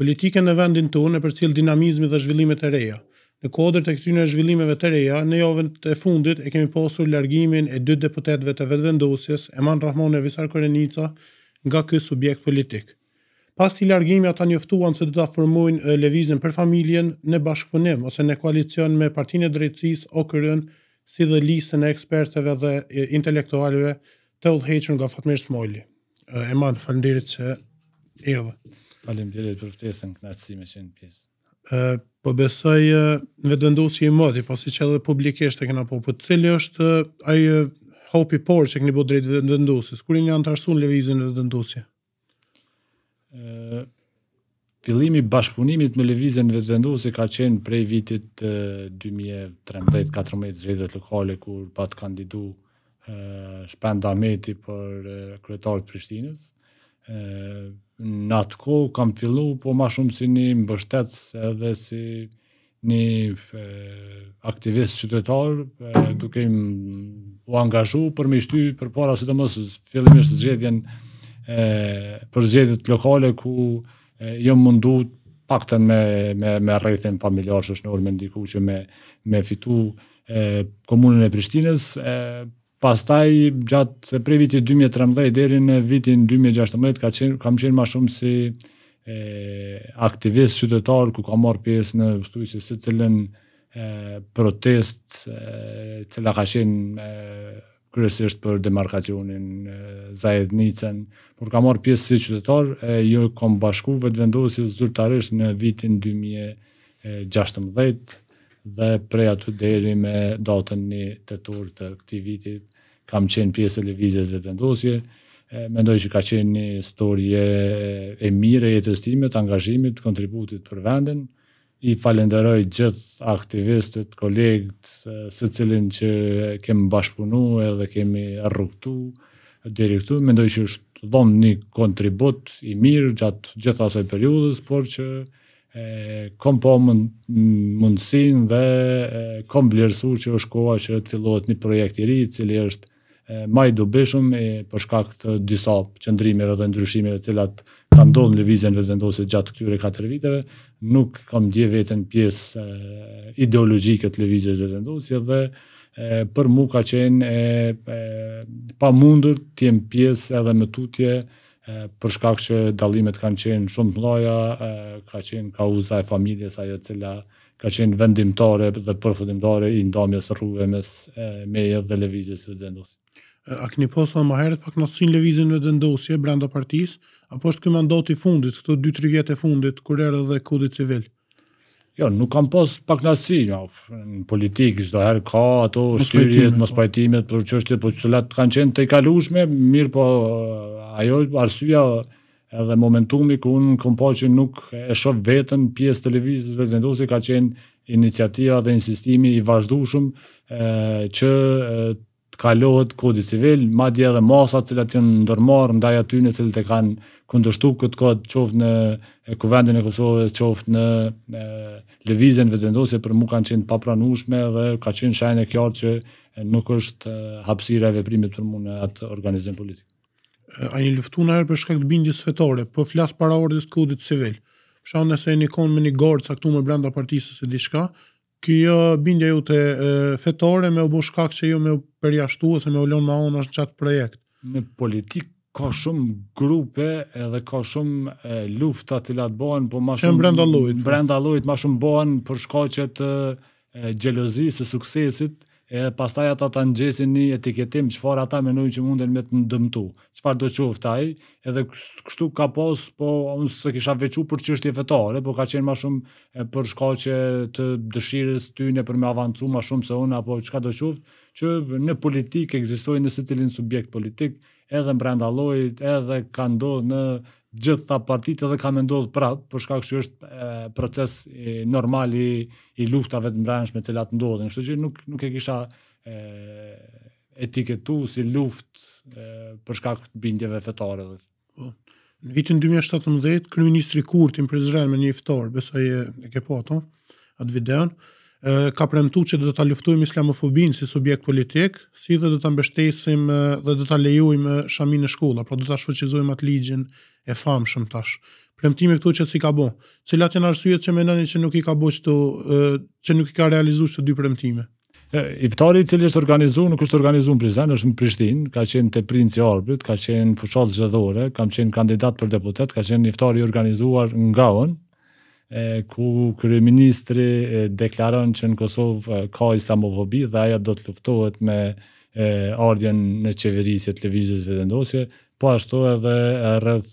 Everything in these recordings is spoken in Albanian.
politike në vendin tonë për cilë dinamizmi dhe zhvillimet e reja. Në kodrët e këtyre zhvillimeve të reja, në javën e fundit e kemi pasur largimin e dy deputetëve të vetëvendosjes, Eman Rahmon e Visar Korenica, nga ky subjekt politik. Pas të largimi ata njoftuan se do ta formojnë lëvizjen për familjen në bashkëpunim ose në koalicion me Partinë e Drejtësisë okr si dhe listën e ekspertëve dhe intelektualëve të udhëhequr nga Fatmir Smojli. Eman, faleminderit që erdhe. Falem djelit për ftesën këna të që në pjesë. Uh, po besoj uh, në vendos i moti, po si që edhe publikisht e këna po, po është uh, ajë uh, hopi por që këni bo drejtë në vendosis, kërin një antarësun le në vendosje? Uh, Filimi bashkëpunimit me Levizën në Vezvendu ka qenë prej vitit 2013-2014 zhjetët lokale kur pat kandidu Shpenda Ameti për kretarët Prishtinës në atë ko kam fillu, po ma shumë si një mbështet edhe si një e, aktivist qytetar, e, duke im u angazhu për me shty për para, si të mësë fillimisht zxedjen e, për zxedjet lokale ku e, jo mundu pakten me, me, me rejthin familjar është në orë ndiku që me, me fitu e, komunën e Prishtines, e, Pastaj gjatë prej vitit 2013 deri në vitin 2016 ka kam qenë më shumë si e, aktivist qytetar ku kam marr pjesë në ushtrisë së cilën e protest e cila ka qenë kryesisht për demarkacionin e Zaidnicën por ka marr pjesë si qytetar e jo kom bashku vetë vendosi zyrtarisht në vitin 2016 dhe prej aty deri me datën një tetor të, të këtij vitit kam qenë pjesë e levizjes dhe të ndosje, mendoj që ka qenë një storje e mire e jetës time, të angazhimit, kontributit për vendin, i falenderoj gjithë aktivistët, kolegët, së cilin që kemi bashkëpunu edhe kemi rrugtu, deri këtu, mendoj që është dhomë një kontribut i mirë gjatë gjithë asoj periudës, por që e, kom po mundësin dhe kom vlerësuar që është koha që të fillohet një projekt i ri, cili është më i dobishëm e për shkak të disa qendrimeve dhe ndryshimeve të cilat kanë ndodhur në lëvizjen vendosit gjatë këtyre 4 viteve, nuk kam dje veten pjesë e, ideologjike të lëvizjes së dhe e, për mu ka qenë e, e pa mundur të jem pjesë edhe me tutje për shkak që dallimet kanë qenë shumë të mëdha, ka qenë kauza e familjes ajo e cila ka qenë vendimtare dhe përfundimtare i ndamjes rrugëve mes meje dhe lëvizjes së vendosit a keni postuar më herët pak nosin lëvizën në vendosje brenda partisë apo është ky mandat i fundit këto 2-3 vjet e fundit kur erdhi dhe kodi civil? Jo, nuk kam pas pak nasi, jo, në politikë, gjithë herë ka ato shtyrjet, mos po. pajtimet, për që është, po të kanë qenë të i kalushme, mirë po ajo arsyja edhe momentumi ku unë kom po që nuk e shof vetën pjesë të dhe zendosi ka qenë iniciativa dhe insistimi i vazhdushum e, që skalohet kodi civil, ma dje edhe masat të janë ndërmarë ndaj aty në cilët e kanë kundërshtuar këtë kod, qoftë në kuvendin e Kosovës, qoftë në e, levizin për mu kanë qenë papranushme dhe ka qenë shajnë e kjarë që nuk është hapsira e veprimit për mu në atë organizim politik. A një luftu në herë për të bindjës fetore, për po flasë para ordës të kodit civil, për shanë nëse e një konë me një gardë saktumë brenda partisës e diçka, kjo bindja ju të fetore me u bu që ju jo me u përjashtu ose me u lonë ma unë është në qatë projekt? Në politik ka shumë grupe edhe ka shumë lufta të latë bohen, po ma shumë... brenda lojt. Brenda ma shumë bojnë për shkak që të gjelozi se suksesit, e pastaj ata ta ngjesin një etiketim çfarë ata mendojnë që munden me të ndëmtu. Çfarë do të ai, edhe kështu ka pas, po unë s'e kisha veçuar për çështje fetare, por ka qenë më shumë për shkaqe të dëshirës tyne për më avancu më shumë se unë apo çka do të që në politikë ekzistojnë në secilin subjekt politik, edhe brenda lojit, edhe ka ndodhë në gjitha partit edhe ka me ndodhë prapë, për shkak që është e, proces i normal i, i luftave të mbranësh me cilat ndodhën. Shtë që nuk, nuk e kisha e, etiketu si luft e, për shkak të bindjeve fetare dhe. Po. në vitin 2017, Kryministri Kurti në Prezren me një fëtor, besa e, e ke po ato, atë videon, ka premtu që dhe ta luftujmë islamofobin si subjekt politik, si dhe dhe ta mbështesim dhe dhe ta lejujmë shamin në shkolla, pra dhe ta shfëqizujmë atë ligjin e famë shumë tash. Premtimi këtu që si ka bo, cilat e në arsujet që meneni që nuk i ka bo që, që nuk i ka realizu që të dy premtime? Iftari i cili është organizu, nuk është organizu në Prizren, është në Prishtin, ka qenë të princi Arbit, ka qenë fushat zhëdhore, kam qenë kandidat për deputet, ka qenë iftari organizuar nga onë, e, ku kryeministri deklaron që në Kosovë ka islamofobi dhe ajo do të luftohet me e, ardjen në qeverisje të lëvizjes vendosje, po ashtu edhe rreth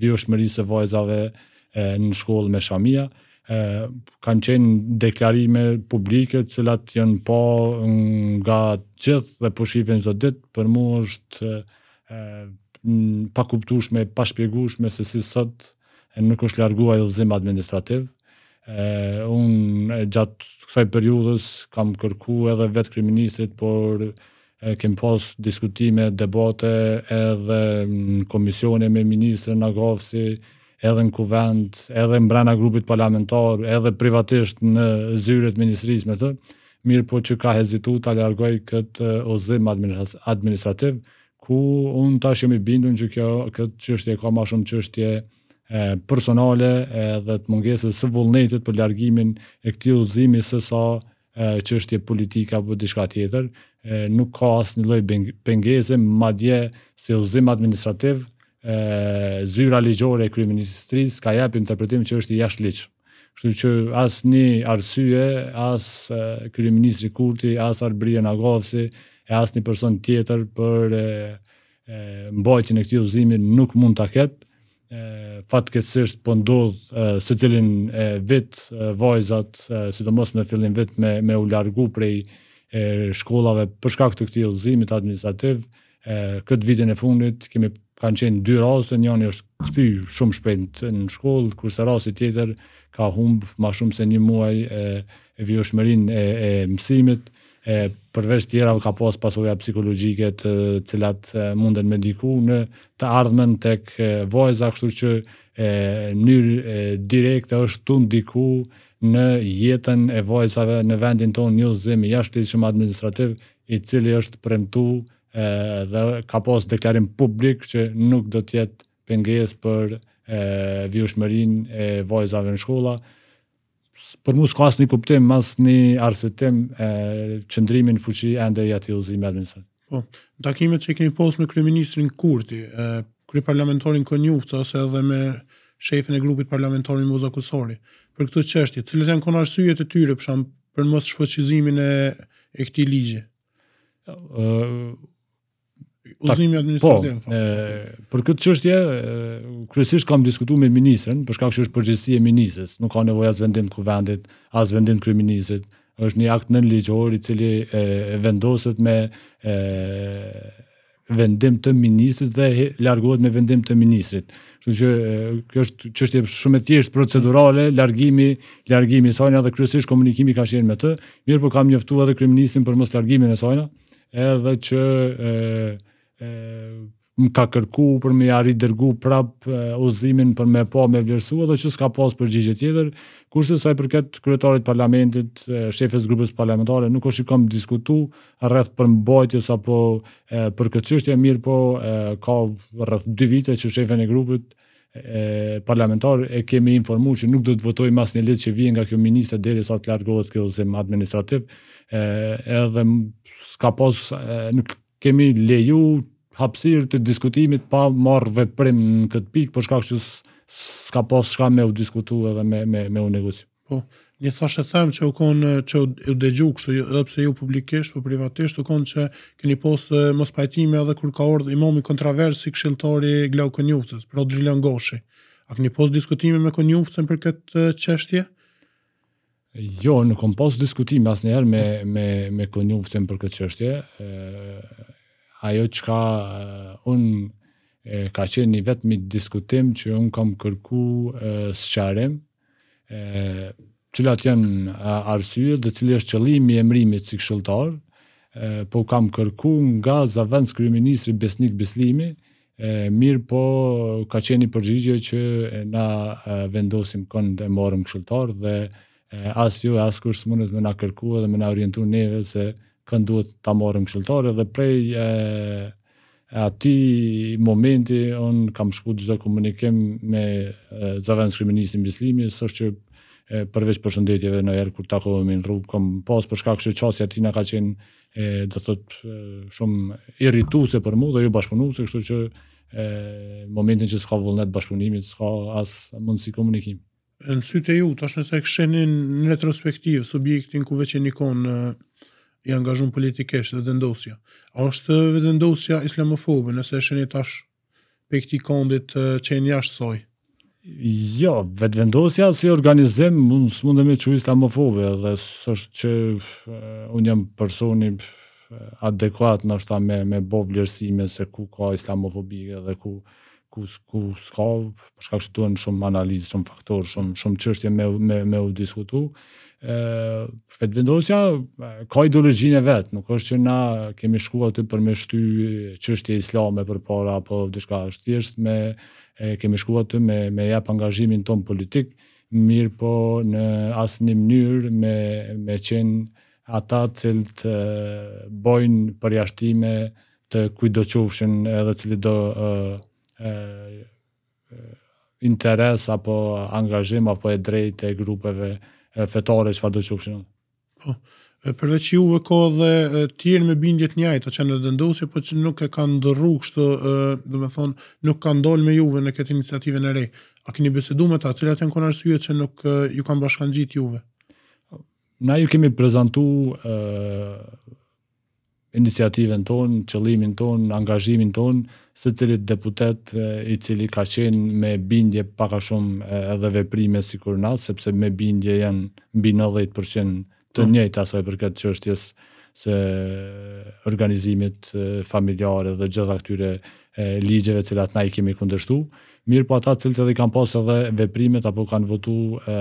vjeshmërisë së vajzave e, në shkollë me shamia kanë qenë deklarime publike të cilat jënë po nga gjithë dhe përshive po në zdo ditë, për mu është pakuptushme, pashpjegushme, se si sëtë nuk është largua e dhëzim administrativ. E, unë gjatë kësaj periudës kam kërku edhe vetë kriministrit, por e, kem pas diskutime, debate edhe në komisione me ministrë në Agovësi, edhe në kuvend, edhe në brena grupit parlamentar, edhe privatisht në zyret ministrisë me të, mirë po që ka hezitu të alargoj këtë ozim administrativ, ku unë ta i bindun që kjo, këtë qështje ka ma shumë qështje, e, personale edhe dhe të mungesës së vullnetit për largimin e këti udhëzimi së sa çështje që është politika apo diçka tjetër, e, nuk ka asë një loj pengese, ma dje se udhëzim administrativ, e, zyra ligjore e kryeministrisë ka jep interpretim që është i liqë. Kështu që asë një arsye, asë kryeministri Kurti, asë Arbrije Nagovsi, e asë një person tjetër për mbajtjen e, mbajtjën e këti udhëzimi nuk mund të ketë, fatkesisht po ndodh se cilin e, vit e, vajzat sidomos në fillim vit me me u largu prej e, shkollave për shkak të këtij udhëzimi administrativ këtë vitin e fundit kemi kanë qenë dy raste njëri është kthy shumë shpejt në shkollë kurse rasti tjetër ka humbë më shumë se një muaj e, e vjeshmërinë e, e mësimit e, e përveç tjera ka pas pasoja psikologjike të cilat munden me diku në të ardhmen tek vajza kështu që e mënyrë direkte është tu ndiku në jetën e vajzave në vendin tonë një zemë jashtëshëm administrativ i cili është premtu e, dhe ka pas deklarim publik që nuk do të jetë pengesë për vjushmërin e vajzave në shkolla për mu s'ka asë një kuptim, mas një arsëtim e qëndrimin fuqi ende i ati ozime administrat. Po, takimet që i keni posë me kryeministrin Kurti, e, kry parlamentorin Konjufca, ose edhe me shefin e grupit parlamentorin Moza Kosori, për këtë qështje, të cilët janë konë arsyjet e tyre, përsham, për mos shfoqizimin e, e këti ligje? uzimi administrativ. Po, e, për këtë çështje kryesisht kam diskutuar me ministrin, për shkak se është përgjegjësia e ministrit, nuk ka nevojë as vendim të kuvendit, as vendim kryeministrit, është një akt nën ligjor i cili e, e vendoset me e, vendim të ministrit dhe largohet me vendim të ministrit. Kështu që kjo është çështje shumë e thjeshtë procedurale, largimi, largimi i sajna dhe kryesisht komunikimi ka qenë me të. Mirë, por kam njoftuar edhe kryeministin për mos largimin e sajna, edhe që më ka kërku për me arrit dërgu prap ozimin për me po me vlerësu edhe që s'ka pas përgjigje tjetër, kurse sa i përket kryetarit parlamentit, shefes grupës parlamentare, nuk është i kom diskutu rrëth për mbojtjes apo për këtë qështje mirë po ka rrëth dy vite që shefen e grupët parlamentar e kemi informu që nuk do të votoj mas një letë që vijen nga kjo minister dhe sa të largohet kjo zem administrativ, edhe s'ka pas, në nuk kemi leju hapësirë të diskutimit pa marrë veprim në këtë pikë, për shkak që s'ka pas shka me u diskutu edhe me, me, me u negoci. Po, një thashe them që u konë që u dëgju kështu, edhe pse ju publikisht, po privatisht, u konë që keni posë mos pajtimi edhe kur ka ordhë imomi kontraversi këshiltori Glau Konjuftës, pro Drilën Goshi. A keni posë diskutime me Konjufcën për këtë qështje? Jo, në kom pas diskutim as njerë me, me, me konjuftën për këtë qështje. Ajo që ka unë ka qenë një vetëmi diskutim që unë kam kërku së qarim, cilat janë arsyë dhe cilë është qëllimi e mrimit si këshëltar, po kam kërku nga zavend së kryeministri Besnik Beslimi, e, mirë po ka qenë një përgjigje që na vendosim kënd e morëm këshëltar dhe as ju, as kush të mundet me na kërkuat dhe me na orientu neve se kënë duhet ta marëm këshilltarë dhe prej e, e ati momenti un kam shku çdo komunikim me e, zavendës kriministin bislimi, së është që e, përveç përshëndetjeve në erë kur ta këvë në rrugë, kam pas përshka se qasja ti na ka qenë e, dhe thot, shumë irrituese për mu dhe ju bashkëpunu se kështë që e, momentin që s'ka vullnet bashkëpunimit, s'ka as mundësi komunikim në sytë e ju, tash nëse e këshenin në retrospektivë, subjektin ku veç e në i angazhun politikesh dhe vendosja. A është vendosja islamofobe, nëse e shenit tash pe këti kondit që e njash soj? Jo, vetë vendosja si organizim, unë së mundëm që islamofobe, dhe së është që unë jam personi adekuat në është ta me, me bo vlerësime se ku ka islamofobike dhe ku ku ku s'ka, po shkak se duan shumë analizë, shumë faktor, shumë shumë çështje me me me u diskutu. ë Fet vendosja ka ideologjinë e vet, nuk është që na kemi shkuar aty për me shty çështje islame për para apo diçka është thjesht me e, kemi shkuar aty me me jap angazhimin ton politik, mirë po në asnjë mënyrë me me qen ata që bojnë përjashtime të kujdo qofshin edhe cili do interes apo angazhim apo e drejtë e grupeve e, fetare çfarë do të Po. Përveç juve ka edhe të tjerë me bindje të njëjta që në dendosje, po që nuk e kanë ndërru kështu, do të thonë, nuk kanë dalë me juve në këtë iniciativën e re. A keni biseduar me ta, cilat janë kon që nuk ju kanë bashkangjit juve? Na ju kemi prezantuar iniciativen ton, qëllimin ton, angazhimin ton, së cilit deputet i cili ka qenë me bindje paka shumë edhe veprime si kur nasë, sepse me bindje janë mbi 90% të mm. njëjtë asoj për këtë qështjes se organizimit familjarë dhe gjitha këtyre ligjeve cilat na i kemi kundështu mirë po ata cilët edhe kanë pasë edhe veprimet apo kanë votu e,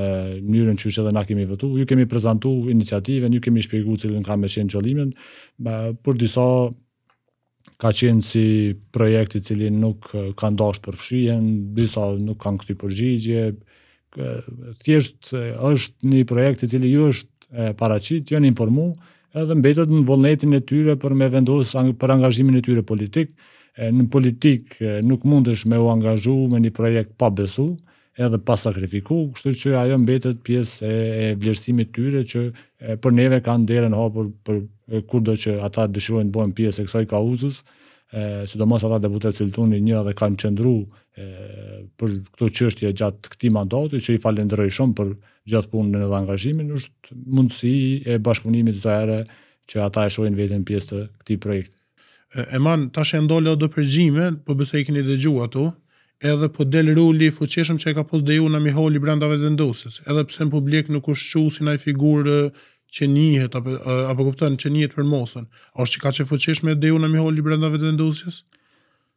njërën qështë edhe na kemi votu, ju kemi prezentu iniciativen, ju kemi shpjegu cilën kanë me qenë qëllimin, por për disa ka qenë si projekti cilin nuk kanë dashtë përfshien, disa nuk kanë këti përgjigje, thjesht është një projekti cili ju është e, paracit, ju informu, edhe mbetët në volnetin e tyre për me vendosë për angazhimin e tyre politikë, në politikë nuk mundesh me u angazhu me një projekt pa besu, edhe pa sakrifiku, kështu që ajo mbetet pjesë e, e vlerësimit tyre që e, për neve kanë derën hapur për, kurdo që ata dëshirojnë të bëhen pjesë e kësaj kauzës, e, sidomos ata deputet ciltuni një dhe kanë qëndru për këto qështje gjatë këti mandati, që i falenderoj shumë për gjatë punën dhe angazhimin, është mundësi e bashkëpunimit zdojere që ata e shohin vetën pjesë të këti projekti e man tash e ndolë do përgjime, po besoj keni dëgju ato, edhe po del ruli fuqishëm që e ka pas deju në Miholi brenda vendosës, edhe pse në publik nuk është shquu figurë që njihet, apo, apo kupton që njihet për mosën, është që ka që fuqishme deju në Miholi brenda vendosës?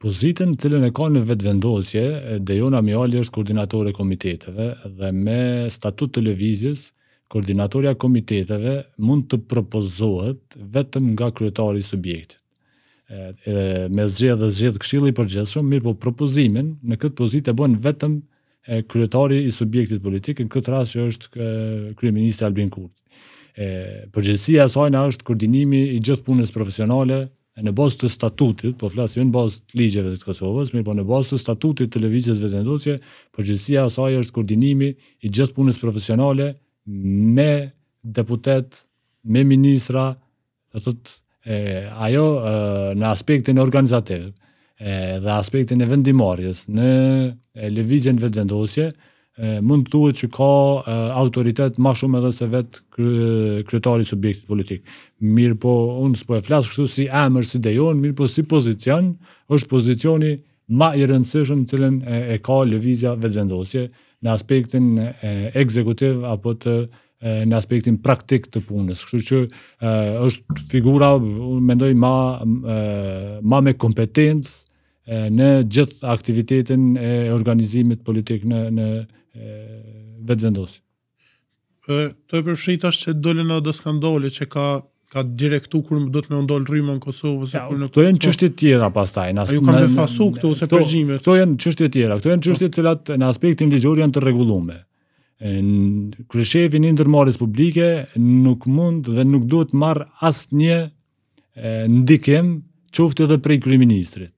Pozitën cilën e ka në vetvendosje, Dejona Mjali është koordinator e komiteteve dhe me statut lëvizjes, koordinatorja komiteteve mund të propozohet vetëm nga kryetari subjektit edhe me zgjedh dhe zgjedh këshilli përgjithshëm, gjithë shumë, mirë po propozimin në këtë pozitë e bojnë vetëm e kryetari i subjektit politik, në këtë ras që është kryeministri Albin Kurti. E, saj na është koordinimi i gjithë punës profesionale në bazë të statutit, po flasë jo në bazë të ligjeve të Kosovës, mirë po në bazë të statutit të lëvizjes vëtë përgjithësia e saj është koordinimi i gjithë punës profesionale me deputet, me ministra, dhe të të e, ajo e, në aspektin organizativ e, dhe aspektin e vendimarjes në e, levizjen vetëvendosje, e, mund të thuhet që ka e, autoritet më shumë edhe se vetë kryetari i subjektit politik. Mirë po, unë s'po e flasë kështu si emër, si dejon, mirë po si pozicion, është pozicioni ma i rëndësishëm cilën e, e ka levizja vetëvendosje në aspektin e, ekzekutiv apo të në aspektin praktik të punës. Kështu që është figura, unë mendoj, ma, më me kompetencë në gjithë aktivitetin e organizimit politik në, në uh, Ë Të e që dole në do që ka ka direktu kur më do të me ndollë rrimën Kosovës. Ja, në këto janë qështje tjera pastaj. Nas, a ju kanë befasu këto ose përgjime? Këto janë qështje tjera. Këto janë qështje cilat në aspektin ligjor janë të regullume kryeshevi në ndërmarrjes publike nuk mund dhe nuk duhet marr asnjë ndikim qoftë edhe prej kryeministrit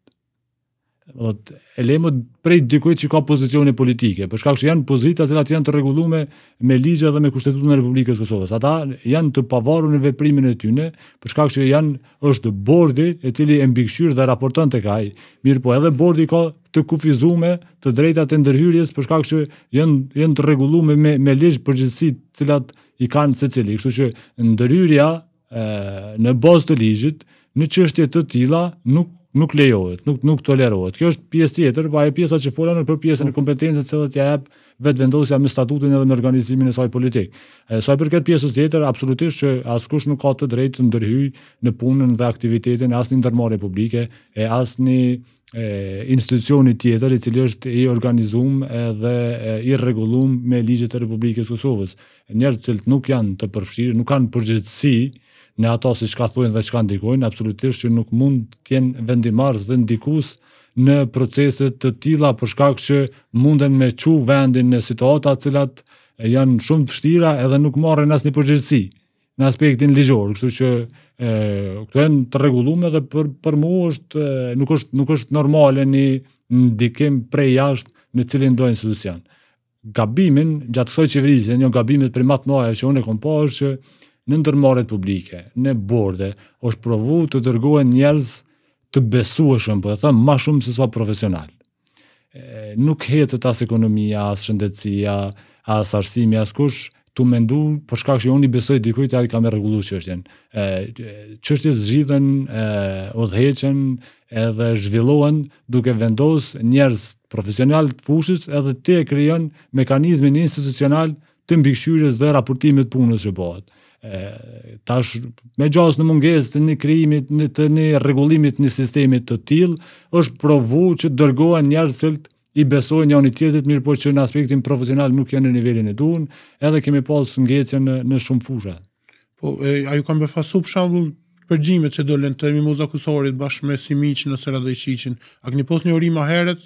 do elemo prej dikujt që ka pozicione politike, për shkak se janë pozita që janë të rregulluara me ligj dhe me kushtetutën e Republikës së Kosovës. Ata janë të pavarur në veprimin e tyre, për shkak se janë është bordi i cili e mbikëqyr dhe raporton tek ai. Mirë, po edhe bordi ka të kufizuar të drejtat e ndërhyrjes, për shkak se janë janë të rregulluara me me ligj përgjithësi, të cilat i kanë secili. Kështu që ndërhyrja në bazë të ligjit në çështje të tilla nuk nuk lejohet, nuk nuk tolerohet. Kjo është pjesë tjetër, pa po e pjesa që folën për pjesën e kompetencës që ja jep vendosja me statutin edhe me organizimin e saj politik. E sa i përket pjesës tjetër, absolutisht që askush nuk ka të drejtë të ndërhyjë në punën dhe aktivitetin e asnjë ndërmarrje publike, e asnjë e institucioni tjetër i cili është i organizuar edhe i rregulluar me ligjet e Republikës së Kosovës. Njerëzit që nuk janë të përfshirë, nuk kanë përgjegjësi në ato si ka thujnë dhe ka ndikojnë, absolutisht që nuk mund të jenë dhe ndikues në procese të tilla përshkak shkak që munden me çu vendin në situata të cilat janë shumë fështira vështira edhe nuk marrin asnjë përgjegjësi në aspektin ligjor, kështu që ë këto janë të rregulluara dhe për për mua është nuk është nuk është normale një ndikim prej jashtë në cilin do institucion. Gabimin gjatë kësaj qeverisë, një gabim të primat më që unë kompozoj që në ndërmarrje publike, në borde, është provu të dërgohen njerëz të besueshëm, po e them më shumë se sa profesional. Ë nuk hecet as ekonomia, as shëndetësia, as arsimi as kush tu mendu për shkak se unë besoj dikujt që ai ka më rregulluar çështjen. Ë çështjet zgjidhen, ë edhe zhvillohen duke vendos njerëz profesional të fushës edhe te krijon mekanizmin institucional të mbikëqyrjes dhe raportimit punës që bëhet tash me gjas në munges të një kriimit, në të një regullimit në sistemit të tilë, është provu që dërgoa njërë cëllët i besoj një unitetit, mirë po që në aspektin profesional nuk janë në nivelin e dunë, edhe kemi pasë në në, në shumë fusha. Po, e, a ju kam befasu për shembull përgjimet që dolen të mimoz akusorit bashkë me si në sëra dhe i qiqin, a këni pos një orima heret,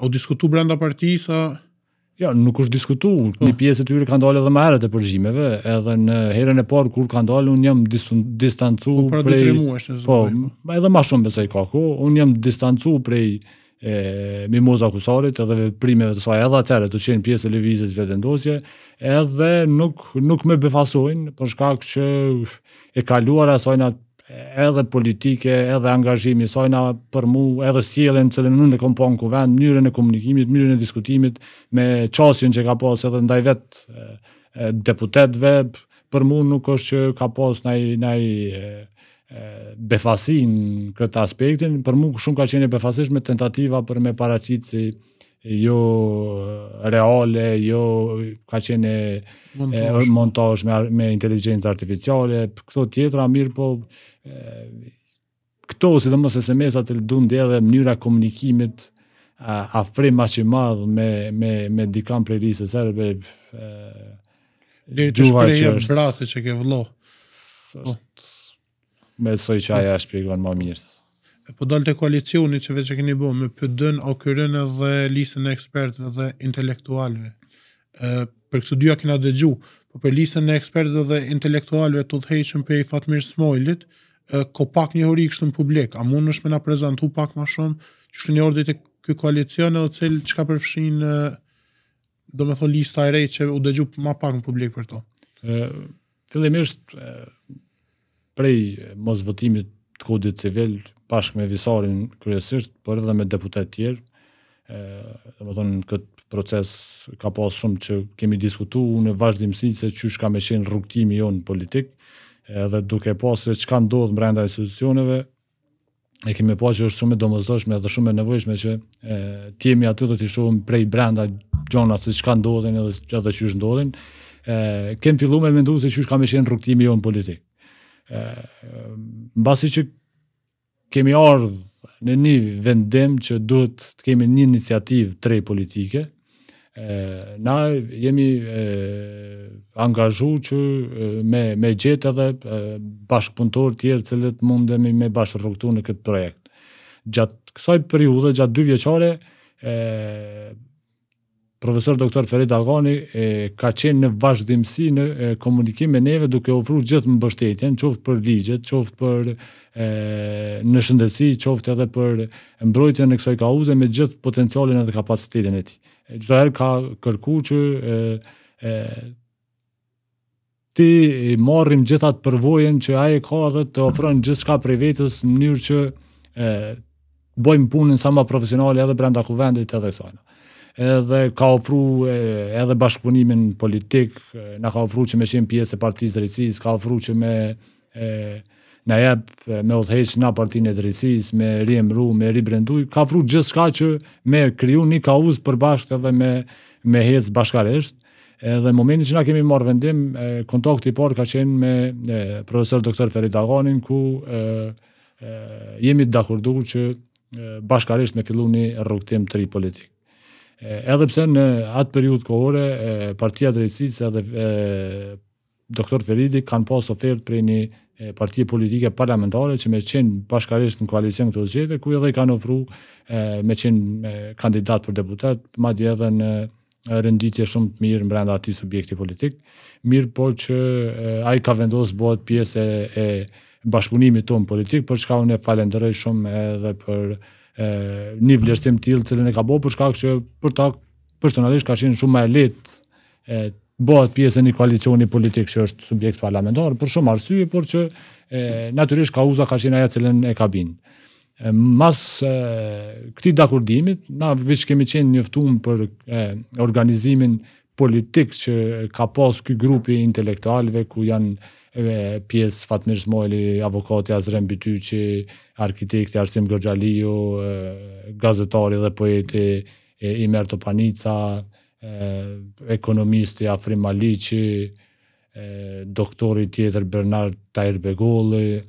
au diskutu brenda partisa, Ja, nuk është diskutu, një ah. pjesë të tyre kanë dalë edhe herët e përgjimeve, edhe në herën e parë kur kanë dalë, unë jam distancu prej... Po, pra prej, po, edhe ma shumë besoj kako, unë jam distancu prej e, mimoza kusarit edhe primeve të saj edhe atëre të qenë pjesë e levizit ndosje, edhe nuk, nuk me befasojnë, shkak që e kaluar e saj në edhe politike, edhe angazhimi saj na për mua, edhe sjellën që ne nuk e kom punë ku mënyrën e komunikimit, mënyrën e diskutimit me çasin që ka pasur edhe ndaj vet deputetëve, për mua nuk është që ka pasur ndaj ndaj befasin këtë aspektin, për mua shumë ka qenë befasish me tentativa për me paraqitje si jo reale, jo ka qenë montazh me me inteligjencë artificiale, këto tjetra mirë po këto si domos SMS-at të duan dhe edhe mënyra komunikimit afrim aq i madh me me me dikan prej rrisë serbe ë deri të shpreh bratë që ke vëllë. Sot me soi çaj ja shpjegon më mirë. Po dalë të koalicioni që veç e keni bo me pëdën, n dhe listën e ekspertëve dhe intelektualve. ë për këtë dyja kena dëgju, po për listën e ekspertëve dhe intelektualve të dheqën për e Fatmir Smojlit, ko pak një hori i kështu në publik, a mund është me na prezentu pak ma shumë, që një ordit e kjo koalicion e o cilë që ka përfshin do me thonë lista e rejtë që u dëgju ma pak në publik për to? Filim është prej mos votimit të kodit civil, pashkë me visarin kryesisht, për edhe me deputet tjerë, dhe më tonë këtë proces ka pas shumë që kemi diskutu në vazhdimësi se që shka me shenë rukëtimi jo në politikë, edhe duke pasur po se çka ndodh brenda institucioneve, e kemi pasur po që është shumë e domosdoshme dhe shumë e nevojshme që e, të jemi aty të shohim prej brenda gjona se çka ndodhin edhe çfarë që ndodhin. ë kem filluar me menduar se çu është kam qenë rrugtimi jon politik. ë mbasi që kemi ardhur në një vendim që duhet të kemi një iniciativë tre politike, na jemi angazhuar që me me gjetë edhe bashkëpunëtor të tjerë që mundemi me bashkë në këtë projekt. Gjatë kësaj periudhe, gjatë dy vjeçare, profesor doktor Ferit Agoni e, ka qenë në vazhdimësi në e, komunikim me neve duke ofru gjithë më bështetjen, qoftë për ligjet, qoftë për e, në shëndetësi, qoftë edhe për mbrojtjen në kësaj uze me gjithë potencialin edhe kapacitetin e ti. Gjitha herë ka kërku që e, e, ti marrim gjithat përvojen që aje ka dhe të ofrën gjithë shka prej vetës në njërë që e, bojmë punën sa ma profesionali edhe brenda kuvendit edhe sajna edhe ka ofru edhe bashkëpunimin politik, na ka ofru që me shimë pjesë e partijës drejtsis, ka ofru që me e, na jep me odheqë në partinë e drejtsis, me riemru, me ribrendu, ka ofru gjithë shka që me kryu një kauz për bashkë edhe me, me hec bashkaresht, edhe momentin që na kemi marrë vendim, kontakti i parë ka qenë me e, profesor doktor Ferit Agonin, ku e, e, jemi të dakurdu që e, bashkaresht me fillu një rrugtim të ri edhe pse në atë periudhë kohore e, Partia Drejtësisë edhe e, doktor Feridi kanë pas ofertë prej një parti politike parlamentare që me qenë bashkarisht në koalicion këtë zgjete, ku edhe i kanë ofru me qenë kandidat për deputat, ma edhe në rënditje shumë të mirë në brenda ati subjekti politik, mirë po që e, a i ka vendosë bëhet pjesë e, e bashkëpunimit tonë politik, për ka unë e falenderoj shumë edhe për e, një vlerësim tillë cilën e ka bërë për shkak që për ta personalisht ka qenë shumë më lehtë e bëhet pjesë e një koalicioni politik që është subjekt parlamentar për shumë arsye, por që natyrisht kauza ka qenë ajo cilën e ka Mas këtij dakordimit, na vetë kemi qenë njoftuar për e, organizimin politik që ka pas ky grupi intelektualëve ku janë e, pjesë Fatmir Smoili, avokati Azrem Bityqi, arkitekti Arsim Gërgjaliu, gazetari dhe poeti e, Imer Topanica, ekonomisti Afrim Malici, doktori tjetër Bernard Tajr Begolli,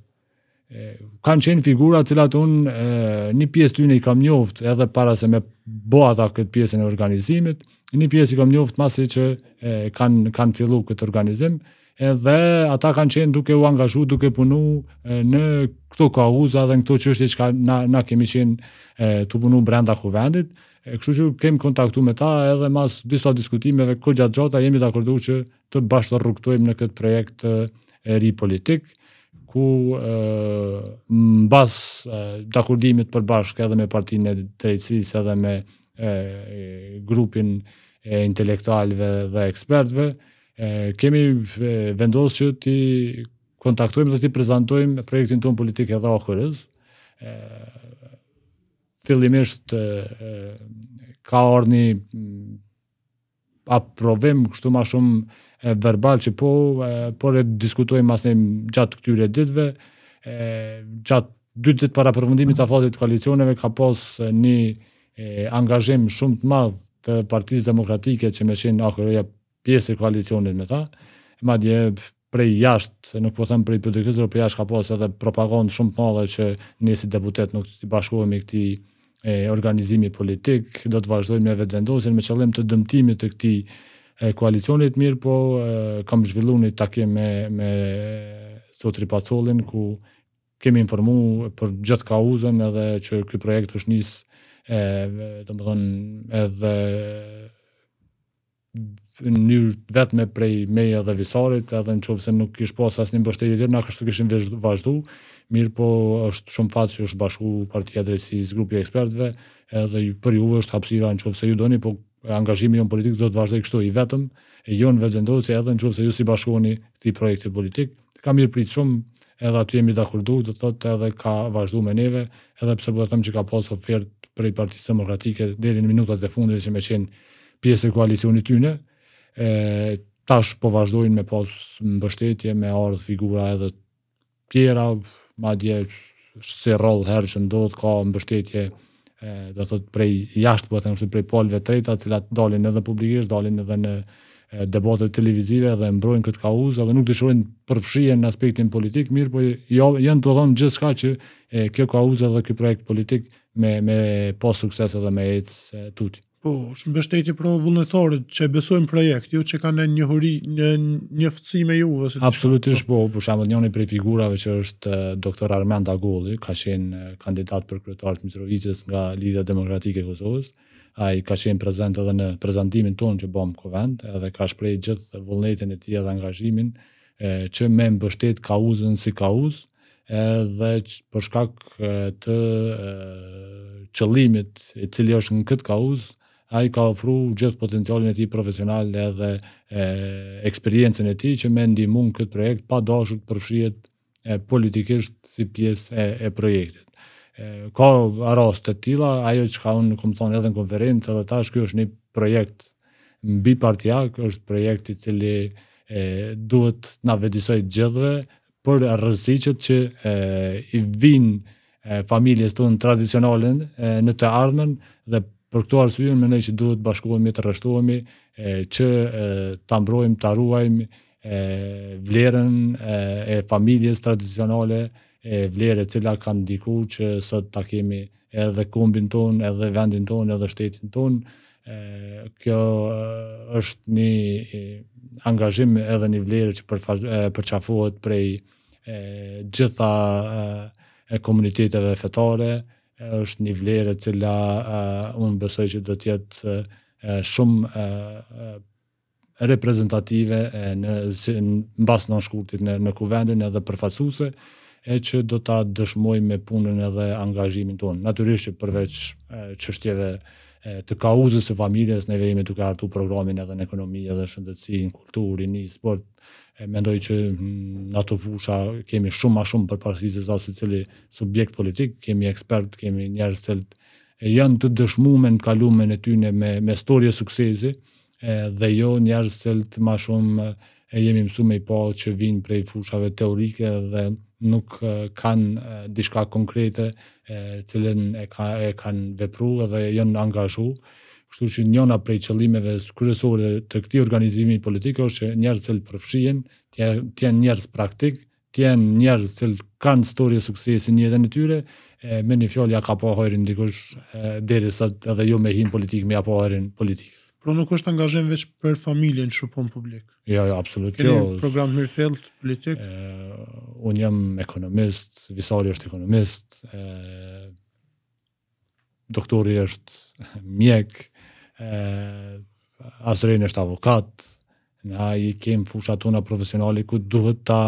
kanë qenë figura cilat unë një pjesë ty i kam njoft edhe para se me bo ata këtë pjesën e organizimit, një pjesë i kam njoft masi që kanë, kanë fillu këtë organizim, edhe ata kanë qenë duke u angazhu, duke punu e, në këto kauza dhe në këto qështi që na, na kemi qenë e, të punu brenda kuvendit, e, kështu që kemi kontaktu me ta edhe mas disa diskutimeve, kërë gjatë gjata jemi të akordu që të bashkë të rrugtojmë në këtë projekt e ri politik, ku e, më basë të përbashkë për bashkë edhe me partinë e drejtësisë edhe me e, grupin e intelektualve dhe ekspertve, e, kemi vendosë që ti kontaktojmë dhe ti prezentojmë projektin tonë politik e dhahërës. Fillimisht e, ka orë një mm, aprovim kështu ma shumë e verbal që po, e, por e diskutojmë mas një gjatë këtyre ditve, e, gjatë dy ditë para përvëndimit të afatit koalicioneve ka pos një angazhim shumë të madhë të partisë demokratike që me shenë akërëja pjesë e koalicionit me ta, e ma dje prej jashtë, se nuk po thëmë prej për të këtër, për jashtë ka posë edhe propagandë shumë pëmallë që ne si deputet nuk të bashkohemi këti e, organizimi politik, do të vazhdojmë me vetëzendosin me qëllim të dëmtimit të këti e, koalicionit mirë, po e, kam zhvillu një takim me, me sotri pacolin, ku kemi informu për gjithë kauzën edhe që këj projekt është njësë, e, do edhe në njërë vetë prej meja dhe visarit, edhe në qovë se nuk kishë pas asë një mbështetje tjetë, na kështu kishën vazhdu, mirë po është shumë fatë që është bashku partia drejtësis, grupi ekspertve, edhe për juve është hapsira në qovë se ju doni, po angazhimi jonë politikë do të vazhdoj kështu i vetëm, e jonë vezendohet që edhe në qovë se ju si bashkuoni këti projekti politikë, ka mirë pritë shumë, edhe aty jemi dhe kurdu, dhe thotë edhe ka vazhdu me neve, edhe pse po të them që ka pas ofertë prej partisë demokratike, deri në minutat e fundit që me qenë pjesë e koalicionit tyne, e, tash po vazhdojnë me pas mbështetje, me ardhë figura edhe tjera, ma dje se rëllë herë që ndodhë ka mbështetje do dhe të prej jashtë, po të nështë prej polve treta, cilat dalin edhe publikisht, dalin edhe në debatet televizive dhe mbrojnë këtë kauzë, edhe nuk dëshojnë përfshien në aspektin politik, mirë, po jo, janë të dhonë gjithë shka që e, kjo kauzë edhe kjo projekt politik me, me pos sukses edhe me ecë tuti. Po, është më bështetje pro vullnetarit që e besojnë projekt, ju jo që ka në një huri, në një me ju. Absolutisht po, për shumë një prej figurave që është doktor Armand Agoli, ka qenë kandidat për të Mitrovicis nga Lidhja Demokratike Kosovës, a i ka qenë prezent edhe në prezentimin tonë që bëmë kovend, edhe ka shprej gjithë vullnetin e tje dhe angazhimin e, që me më bështet ka uzën si ka uzë, edhe përshkak të e, qëlimit i cili është në këtë kauzë, a i ka ofru gjithë potencialin e ti profesional edhe eksperiencen e ti që me ndimun këtë projekt pa dashur të përfshihet politikisht si pjesë e, e projektit. E, ka arast të tila, ajo që ka unë, kom thonë, edhe në konferencë, edhe tash është kjo është një projekt mbi partijak, është projekti cili e, duhet na vedisoj gjithëve, për rreziqet që e, i vinë familjes të tradicionale në të ardhmen dhe për këto arsye më nejë që duhet të bashkohemi të e që ta mbrojmë ta ruajmë e vlerën e, e familjes tradicionale, e vlerë e cila ka ndikuar që sot ta kemi edhe kombin ton, edhe vendin ton, edhe shtetin ton. kjo është një angazhim edhe një vlerë që përçafohet prej e, gjitha e, e komuniteteve fetare është një vlerë e cila uh, unë besoj që do të jetë uh, shumë uh, reprezentative në si, në bas në shkurtit në kuvendin edhe përfaqësuese e që do ta dëshmoj me punën edhe angazhimin tonë. Natyrisht përveç uh, çështjeve uh, të kauzës së familjes në vejme të kartu programin edhe në ekonomi edhe shëndëtësi, në kulturin, në sport. E mendoj që në mm, ato fusha kemi shumë ma shumë për parësisë të cili subjekt politik, kemi ekspert, kemi njerës të cilët e janë të dëshmume në kalume në tyne me, me storje suksesi, dhe jo njerës të cilët ma shumë e jemi mësu me i po që vinë prej fushave teorike dhe nuk kanë dishka konkrete e, cilën e, ka, e kanë vepru dhe jënë angashu. Kështu që njona prej qëllimeve kryesore të këti organizimi politikë është njerës cilë përfshien, tjenë njerës praktik, tjenë njerës cilë kanë storje suksesin njëtën e tyre, e, me një fjolja ka po hajrin dikush dhe edhe jo me him politikë me ja po politikës. Pro nuk është angazhim veç për familjen që shupon publik. Jo, ja, jo, absolut. Keni jo, program të politik? E, unë jam ekonomist, visari është ekonomist, e, doktori është mjek, e, asrejnë është avokat, na i kemë fushat tona profesionali ku duhet ta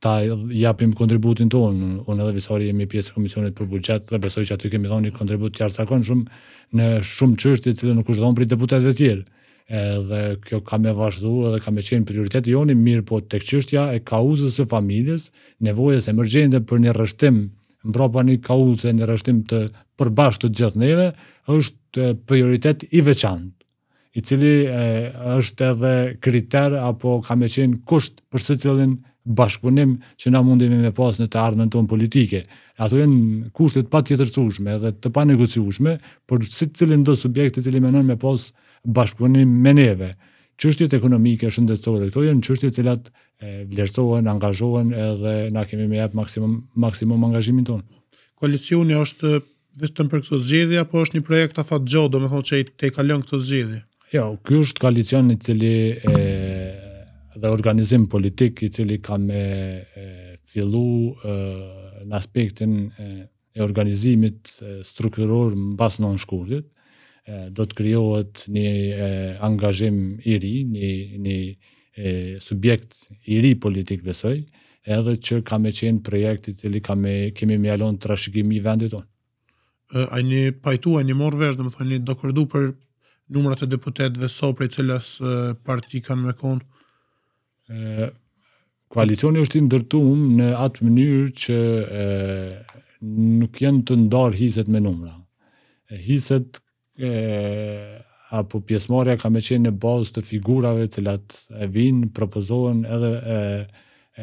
ta japim kontributin tonë. Unë edhe visari jemi pjesë e komisionit për buxhet dhe besoj që aty kemi dhënë një kontribut të shumë, në shumë çështje të cilat nuk është dhënë për deputetëve të tjerë. Edhe kjo ka me vazhdu edhe ka me qenë prioritet joni mirë po tek çështja e kauzës së familjes, nevojës emergjente për një rrështim mbrapa një kauzë një rështim të përbash të gjithë neve, është prioritet i veçantë i cili është edhe kriter apo ka me qenë kusht për së cilin bashkëpunim që na mundemi me pas në të ardhmen tonë politike. Ato janë kushtet pa tjetërcushme dhe të pa për si cilin do subjekt të cili menon me pas bashkëpunim me neve. Çështjet ekonomike, shëndetësore, këto janë qështjet cilat vlerësohen, angazhohen edhe na kemi me jap maksimum, maksimum angazhimin tonë. Koalicioni është vetëm për këtë zgjidhje apo është një projekt afat gjodo, më thonë i te kalon këtë zgjidhje? Jo, ky është koalicioni i cili e, dhe organizim politik i cili ka me fillu në aspektin e organizimit strukturor në bas në në shkurtit, do të kryohet një angazhim i ri, një, një subjekt i ri politik besoj, edhe që ka me qenë projekti cili ka me kemi me alon të rashëgjimi i vendit tonë. A një pajtu, a një morë vërë, dhe më thënë një do kërdu për numrat e deputetve so për i cilës parti kanë me konë? koalicioni është i ndërtuar në atë mënyrë që e, nuk janë të ndarë hiset me numra. hiset e, apo pjesmarja ka më qenë në bazë të figurave të cilat e vinë, propozohen edhe e,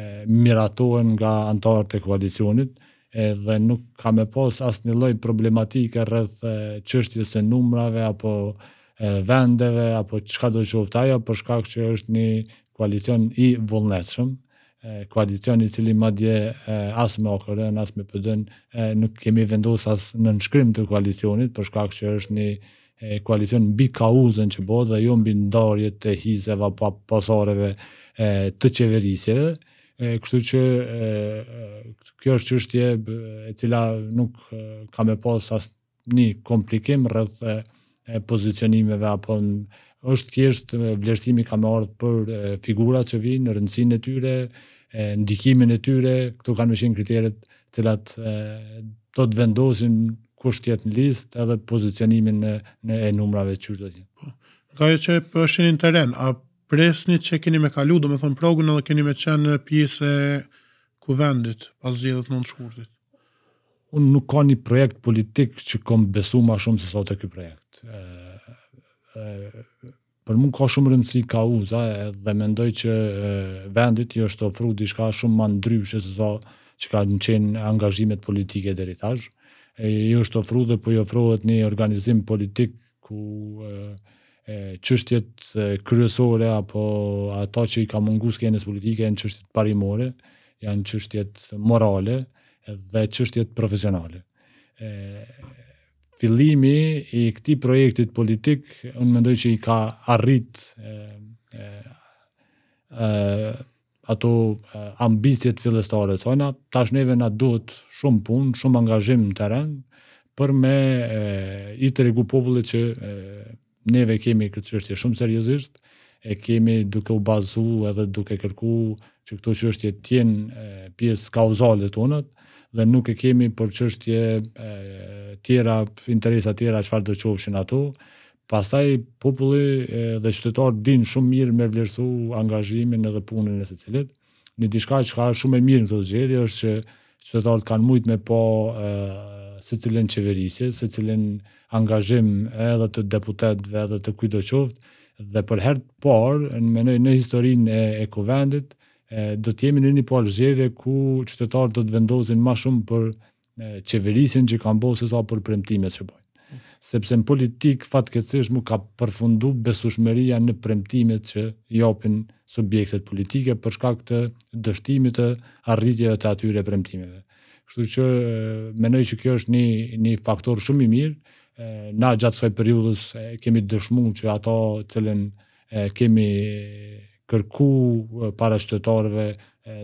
e, miratohen nga anëtarët e koalicionit edhe nuk ka më pas asnjë lloj problematike rreth çështjes së numrave apo vendeve apo çka do të thotë ajo për shkak që është një koalicion i vullnetshëm, koalicion i cili madje as me okërën, n as me pd nuk kemi vendosur as në nënshkrim të koalicionit për shkak që është një koalicion mbi kauzën që bëhet dhe jo mbi ndarjet të hizeve apo pasoreve të qeverisjeve. kështu që kjo është qështje e cila nuk e, ka me pas as një komplikim rrëth e, pozicionimeve apo në është thjesht vlerësimi ka marrë për figurat që vinë në rëndësinë e tyre, e ndikimin e tyre, këto kanë mëshin kriteret të latë do të vendosin kështë jetë në listë edhe pozicionimin në, në e numrave po, që është do t'jë. Ka e që përshin në teren, a presni që keni me kalu, do me thonë progun edhe keni me qenë në pjese e kuvendit, pas gjithet në në shkurtit? Unë nuk ka një projekt politik që kom besu ma shumë se sot e këj projekt. E, për mund ka shumë rëndësi ka uza dhe mendoj që e, vendit i është ofru diçka shumë më ndryshe se sa që ka në qenë angazhimet politike dhe rritash. I është ofru dhe po i ofruhet një organizim politik ku e, e, qështjet e, kryesore apo ato që i ka mungu skenes politike janë qështjet parimore, janë qështjet morale dhe qështjet profesionale. E, fillimi i këtij projekti politik unë mendoj që i ka arrit ë ato ambicjet fillestare të tash neve na duhet shumë punë, shumë angazhim në terren për me e, i tregu popullit që e, neve kemi këtë çështje shumë seriozisht e kemi duke u bazu edhe duke kërku që këto qështje tjenë pjesë kauzale tonët, dhe nuk e kemi për qështje tjera, interesa tjera, qëfar të qofshin ato, pastaj populli e, dhe qytetar din shumë mirë me vlerësu angazhimin edhe punën e se cilit. Një dishka që ka shumë e mirë në të zgjedi është që qytetarët kanë mujtë me po e, se cilin qeverisje, se cilin angazhim edhe të deputetve edhe të kujdo dhe për herë të parë në mënyrë në historinë e, e kuvendit e, do të jemi në një pol zgjedhje ku qytetarët do të vendosin më shumë për qeverisin që kanë bërë sesa për premtimet që bëjnë. Sepse në politik fatkeqësisht nuk ka përfundu besueshmëria në premtimet që japin subjektet politike për shkak të dështimit të arritjeve të atyre premtimeve. Kështu që mendoj që kjo është një një faktor shumë i mirë, na gjatë kësaj periudhës kemi dëshmu që ato cilën kemi kërku para qytetarëve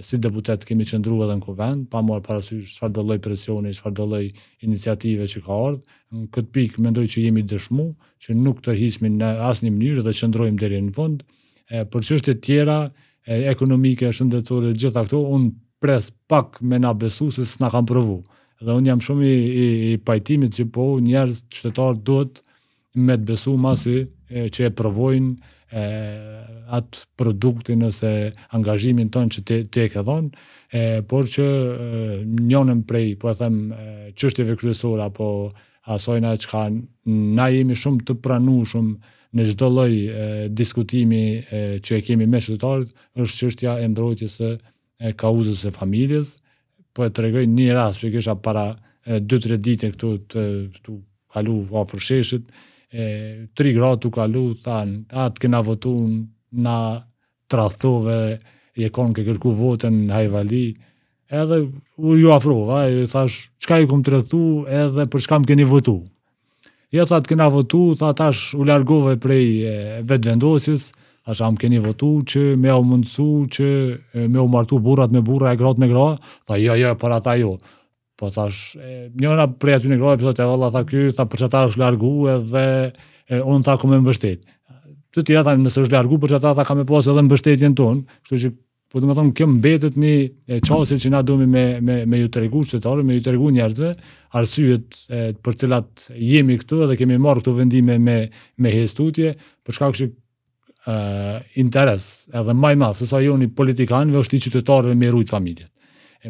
si deputet kemi qëndru edhe në kuvend, pa marë parasysh shfar dëlloj presjoni, shfar dëlloj iniciative që ka ardhë. Në këtë pikë mendoj që jemi dëshmu, që nuk të rhismi në asë një mënyrë dhe qëndrojmë deri në fund. për që është e tjera, ekonomike, shëndetore, gjitha këto, unë pres pak me na besu se s'na kam provu dhe unë jam shumë i, i, i pajtimit që po njerës qytetarë duhet me të besu masi e, që e provojnë e, atë produktin ose angazhimin tonë që te, e ke dhonë, e, por që e, prej, po e them, qështjeve kryesore, apo asojna që ka, na jemi shumë të pranu shumë në gjdo loj diskutimi e, që e kemi me qytetarët, është qështja e mbrojtjes e kauzës e familjes, po e tregoj një rast që kisha para 2-3 ditë këtu të këtu kalu afër sheshit, e tri gratë u kalu than, atë kena votu na trathove e kon që kërku votën në Hajvali. Edhe u ju afrova, i thash, çka i kum trathu edhe për çka më keni votu. Ja thatë kena votu, tha tash u largove prej vetvendosjes, Tash jam keni votu që me u mundsu që me u martu burrat me burra e gratë me gra, tha jo jo për ata jo. Po tash një nga prej aty në gra, po tha valla tha ky, tha për çata është largu edhe e, on tha ku më mbështet. Të tjerë tani nëse është largu për çata tha kam pas edhe mbështetjen ton, kështu që po do të them kjo mbetet në çastin që na dëmi me me me ju tregu shtetar, me ju tregu njerëzve arsyet për të cilat jemi këtu dhe kemi marrë këtu vendime me me hestutje, për shkak të uh, interes edhe maj ma sësa sa jo një politikanëve është i qytetarëve me rujtë familjet.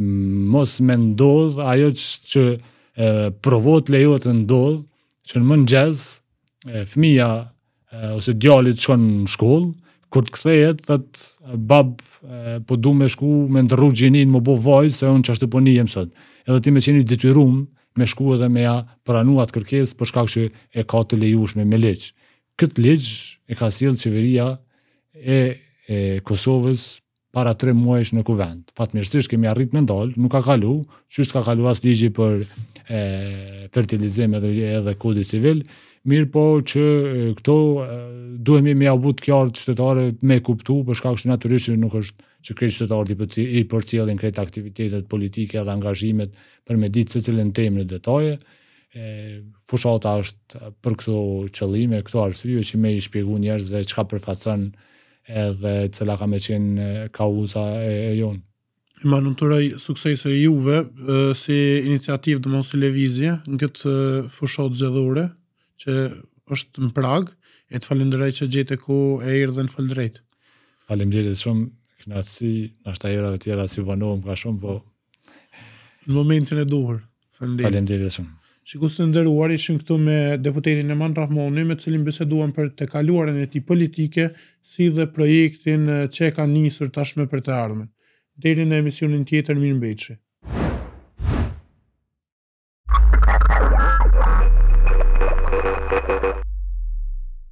Mos me ndodhë ajo që, që uh, provot lejot e ndodhë që në mëngjes fëmija uh, ose djalit që në shkollë, kur të kthehet thot bab po du me shku me ndrru gjinin më bo vaj se un çashtë po nijem sot edhe ti më qeni detyruar me shku edhe me ja pranuat kërkesë për shkak që e ka të lejushme me leç këtë ligj e ka sjellë qeveria e, e Kosovës para tre muajsh në kuvent. Fatmirësisht kemi arrit me ndalë, nuk ka kalu, që s'ka kalu asë ligji për e, fertilizim edhe, edhe kodi civil, mirë po që këto duhemi me abut kjartë qytetare me kuptu, për shkak që naturisht nuk është që krej qytetarët i përcjelin për krejt aktivitetet politike dhe angazhimet për me ditë se cilën temë në detaje, e fushata është për këto qëllime, këto arsye që më i shpjegu njerëzve çka përfaqëson edhe cila ka më qenë kauza e, e jon. Ma në të rëjë suksesë e juve e, si iniciativë dhe mësë i levizje në këtë fushot gjedhore që është në prag e të falendrej që gjetë e ku e irë dhe në falendrejt. Falem shumë, këna të si, në të tjera si vanohëm ka shumë, po... Në momentin e duhur, falem dhe shumë. Shikus të ndërruar ishim këtu me deputetin Eman Rahmoni, me cilin beseduam për të kaluarën e ti politike, si dhe projektin që e ka njësër tashme për të ardhme. Deri në emisionin tjetër, mirë në